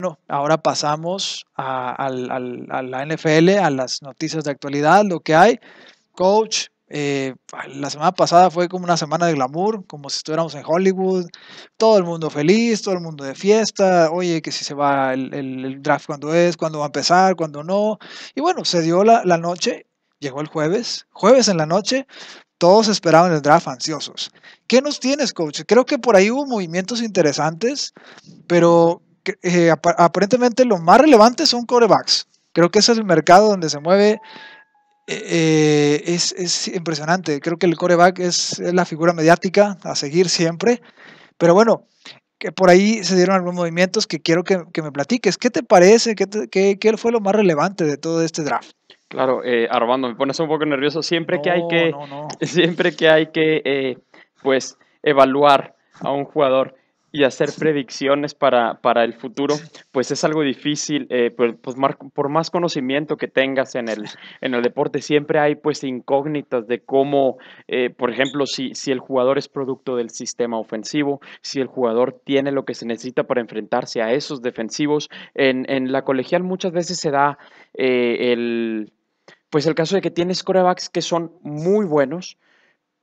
Bueno, ahora pasamos a, la NFL, a las noticias de actualidad, lo que hay. Coach, eh, la semana pasada fue como una semana de glamour, como si estuviéramos en Hollywood, todo el mundo feliz, todo el mundo de fiesta, oye, que si se va el, draft cuando es, cuándo va a empezar, cuándo no. Y bueno, se dio la, la noche, llegó el jueves, jueves en la noche, todos esperaban el draft ansiosos. ¿Qué nos tienes, coach? Creo que por ahí hubo movimientos interesantes, pero eh, aparentemente lo más relevante son corebacks. Creo que ese es el mercado donde se mueve. Eh, eh, es, impresionante. Creo que el coreback es, la figura mediática a seguir siempre. Pero bueno, que por ahí se dieron algunos movimientos que quiero que, me platiques. ¿Qué te parece? ¿Qué, fue lo más relevante de todo este draft? Claro, Armando, me pones un poco nervioso siempre que hay que, siempre que hay que, pues, evaluar a un jugador y hacer predicciones para, el futuro, pues es algo difícil, eh, pues, por más conocimiento que tengas en el, en el deporte, siempre hay pues incógnitas de cómo, eh, por ejemplo, si, si el jugador es producto del sistema ofensivo, si el jugador tiene lo que se necesita para enfrentarse a esos defensivos. En, la colegial muchas veces se da eh, el, pues el caso de que tienes corebacks que son muy buenos,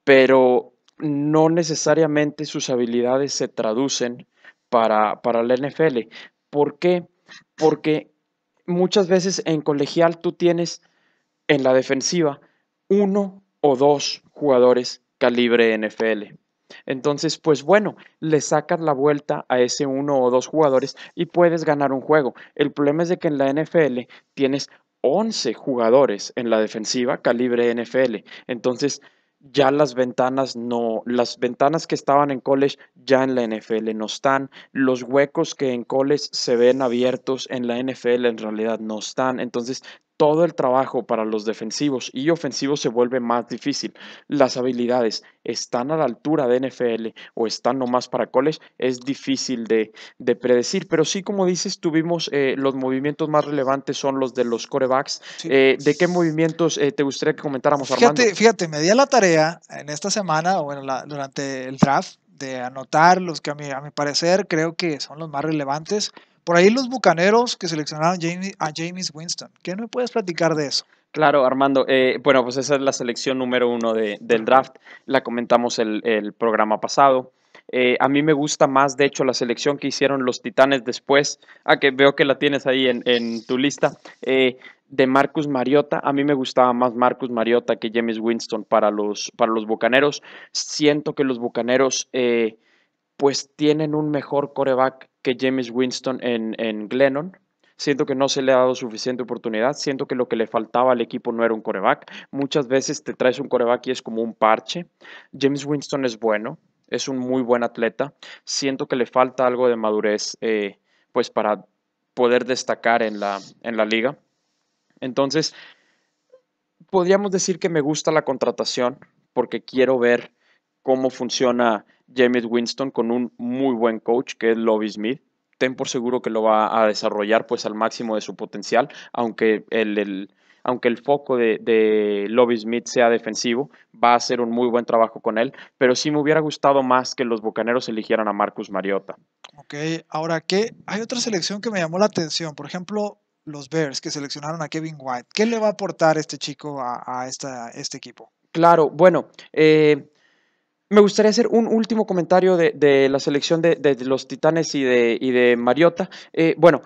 pero no necesariamente sus habilidades se traducen para, la NFL. ¿Por qué? Porque muchas veces en colegial tú tienes en la defensiva uno o dos jugadores calibre NFL. Entonces, pues bueno, le sacas la vuelta a ese uno o dos jugadores y puedes ganar un juego. El problema es de que en la NFL tienes 11 jugadores en la defensiva calibre NFL. Entonces, ya las ventanas no, las ventanas que estaban en college ya en la NFL no están, los huecos que en college se ven abiertos en la NFL en realidad no están, entonces todo el trabajo para los defensivos y ofensivos se vuelve más difícil. Las habilidades están a la altura de NFL o están nomás para college, es difícil de, predecir. Pero sí, como dices, tuvimos eh, los movimientos más relevantes son los de los corebacks. Eh, ¿De qué movimientos eh, te gustaría que comentáramos, Armando? Fíjate, me di a la tarea en esta semana, o bueno, durante el draft, de anotar los que a mi parecer creo que son los más relevantes. Por ahí los bucaneros que seleccionaron a James Winston. ¿Qué me puedes platicar de eso? Claro, Armando. Eh, bueno, pues esa es la selección número uno del draft. La comentamos el, programa pasado. Eh, a mí me gusta más, de hecho, la selección que hicieron los Titanes después. Ah, que veo que la tienes ahí en, tu lista. Eh, de Marcus Mariota, a mí me gustaba más Marcus Mariota que James Winston para los, para los Bucaneros. Siento que los Bucaneros pues tienen un mejor coreback que James Winston en, en Glennon. Siento que no se le ha dado suficiente oportunidad. Siento que lo que le faltaba al equipo no era un coreback. Muchas veces te traes un coreback y es como un parche. James Winston es bueno, es un muy buen atleta. Siento que le falta algo de madurez eh, pues para poder destacar en la, en la liga. Entonces, podríamos decir que me gusta la contratación porque quiero ver cómo funciona James Winston con un muy buen coach que es Lobby Smith. Ten por seguro que lo va a desarrollar pues al máximo de su potencial, aunque el, aunque el foco de, Lobby Smith sea defensivo, va a hacer un muy buen trabajo con él, pero sí me hubiera gustado más que los Bucaneros eligieran a Marcus Mariota. Ok, ahora que hay otra selección que me llamó la atención, por ejemplo, los Bears que seleccionaron a Kevin White. ¿Qué le va a aportar este chico a, este equipo? Claro, bueno, eh, me gustaría hacer un último comentario de, de la selección de, de, los Titanes y de, y de Mariota. Eh, bueno,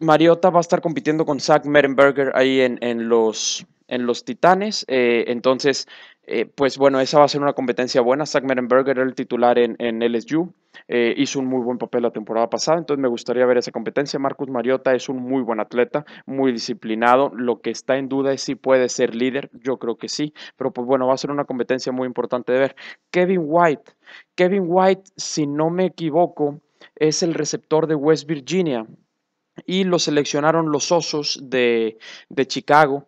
Mariota va a estar compitiendo con Zach Merenberger ahí en, los, en los Titanes. Eh, entonces, eh, pues bueno, esa va a ser una competencia buena. Zach Merenberger el titular en, en LSU. Eh, hizo un muy buen papel la temporada pasada, entonces me gustaría ver esa competencia. Marcus Mariota es un muy buen atleta, muy disciplinado. Lo que está en duda es si puede ser líder, yo creo que sí, pero pues bueno, va a ser una competencia muy importante de ver. Kevin White, Kevin White, si no me equivoco, es el receptor de West Virginia y lo seleccionaron los Osos de, de Chicago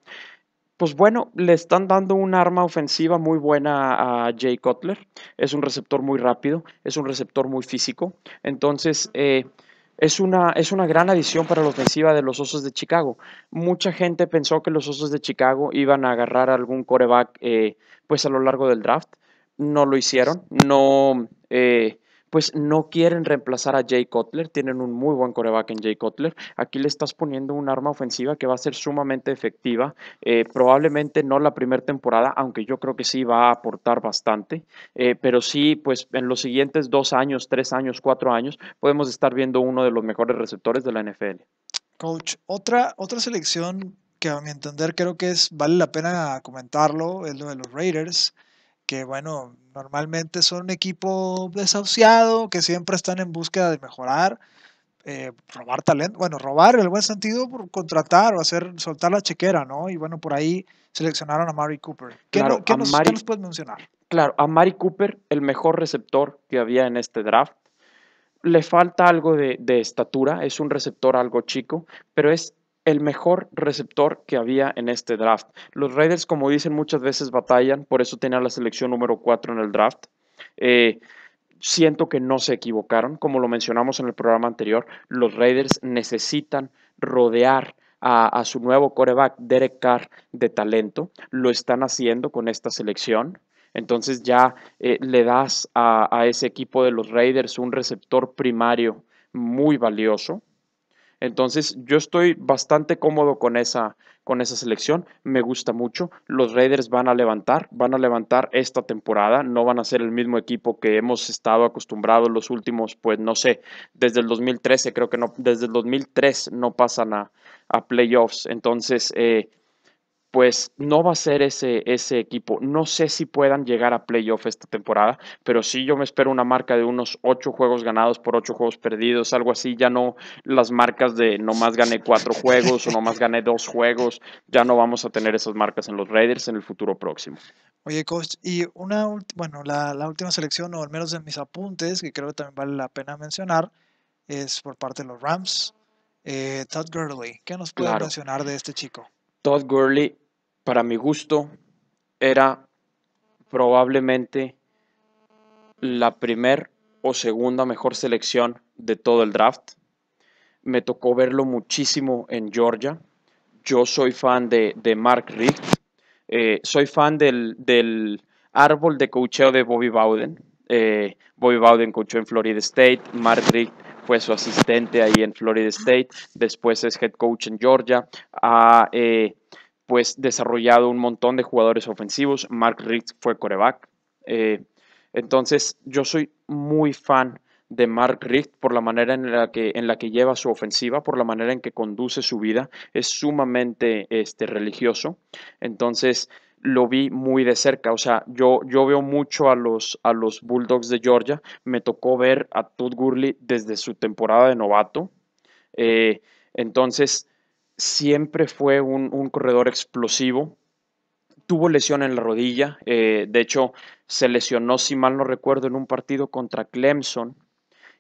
pues bueno, le están dando un arma ofensiva muy buena a Jay Cutler. Es un receptor muy rápido, es un receptor muy físico. Entonces, eh, es, una, es una gran adición para la ofensiva de los Osos de Chicago. Mucha gente pensó que los Osos de Chicago iban a agarrar algún coreback eh, pues a lo largo del draft. No lo hicieron, no, eh, pues no quieren reemplazar a Jay Cutler, tienen un muy buen coreback en Jay Cutler, aquí le estás poniendo un arma ofensiva que va a ser sumamente efectiva, eh, probablemente no la primera temporada, aunque yo creo que sí va a aportar bastante, eh, pero sí, pues en los siguientes dos años, tres años, cuatro años, podemos estar viendo uno de los mejores receptores de la NFL. Coach, otra, otra selección que a mi entender creo que es, vale la pena comentarlo, es lo de los Raiders bueno, normalmente son un equipo desahuciado, que siempre están en búsqueda de mejorar, eh, robar talento, bueno, robar en el buen sentido por contratar o hacer, soltar la chequera, ¿no? Y bueno, por ahí seleccionaron a Mari Cooper. ¿Qué, nos, puedes mencionar? Claro, a Mari Cooper, el mejor receptor que había en este draft. Le falta algo de estatura, es un receptor algo chico, pero es el mejor receptor que había en este draft. Los Raiders, como dicen, muchas veces batallan, por eso tenía la selección número 4 en el draft. Eh, siento que no se equivocaron, como lo mencionamos en el programa anterior, los Raiders necesitan rodear a, su nuevo coreback, Derek Carr, de talento. Lo están haciendo con esta selección. Entonces ya eh, le das a ese equipo de los Raiders un receptor primario muy valioso, entonces yo estoy bastante cómodo con esa, con esa selección, me gusta mucho. Los Raiders van a levantar, van a levantar esta temporada, no van a ser el mismo equipo que hemos estado acostumbrados los últimos, pues no sé, desde el 2013, creo que no, desde el 2003 no pasan a, a playoffs. Entonces, eh, pues no va a ser ese, ese equipo. No sé si puedan llegar a playoff esta temporada, pero sí yo me espero una marca de unos ocho juegos ganados por ocho juegos perdidos, algo así. Ya no las marcas de nomás gané cuatro juegos o nomás gané dos juegos. Ya no vamos a tener esas marcas en los Raiders en el futuro próximo. Oye, coach, y una bueno, la, última selección, o al menos en mis apuntes, que creo que también vale la pena mencionar, es por parte de los Rams. Eh, Todd Gurley, ¿qué nos puede mencionar de este chico? Todd Gurley, para mi gusto, era probablemente la primera o segunda mejor selección de todo el draft. Me tocó verlo muchísimo en Georgia. Yo soy fan de, Mark Richt. Eh, soy fan del, árbol de cocheo de Bobby Bowden. Eh, Bobby Bowden coachó en Florida State. Mark Richt fue su asistente ahí en Florida State. Después es head coach en Georgia. Ah, eh, pues desarrollado un montón de jugadores ofensivos. Mark Riggs fue coreback. Eh, entonces, yo soy muy fan de Mark Richt por la manera en la que, en la que lleva su ofensiva, por la manera en que conduce su vida. Es sumamente este, religioso. Entonces, lo vi muy de cerca. O sea, yo, yo veo mucho a los, a los Bulldogs de Georgia. Me tocó ver a Todd Gurley desde su temporada de novato. Eh, entonces, siempre fue un, corredor explosivo. Tuvo lesión en la rodilla, eh, de hecho se lesionó, si mal no recuerdo, en un partido contra Clemson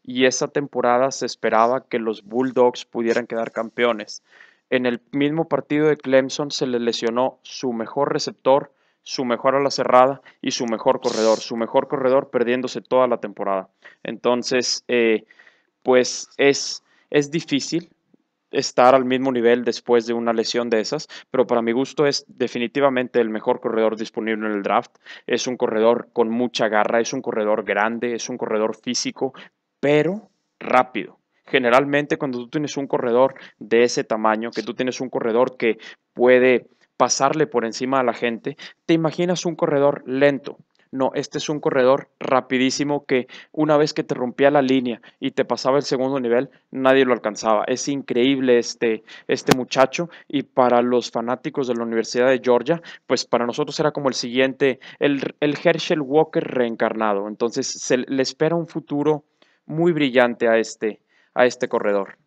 y esa temporada se esperaba que los Bulldogs pudieran quedar campeones. En el mismo partido de Clemson se le lesionó su mejor receptor, su mejor a la cerrada y su mejor corredor, su mejor corredor perdiéndose toda la temporada. Entonces, eh, pues es, es difícil estar al mismo nivel después de una lesión de esas, pero para mi gusto es definitivamente el mejor corredor disponible en el draft. Es un corredor con mucha garra, es un corredor grande, es un corredor físico, pero rápido. Generalmente cuando tú tienes un corredor de ese tamaño, que tú tienes un corredor que puede pasarle por encima a la gente, te imaginas un corredor lento, no, este es un corredor rapidísimo que una vez que te rompía la línea y te pasaba el segundo nivel, nadie lo alcanzaba. Es increíble este, este muchacho y para los fanáticos de la Universidad de Georgia, pues para nosotros era como el siguiente, el, el Herschel Walker reencarnado. Entonces se le espera un futuro muy brillante a este, a este corredor.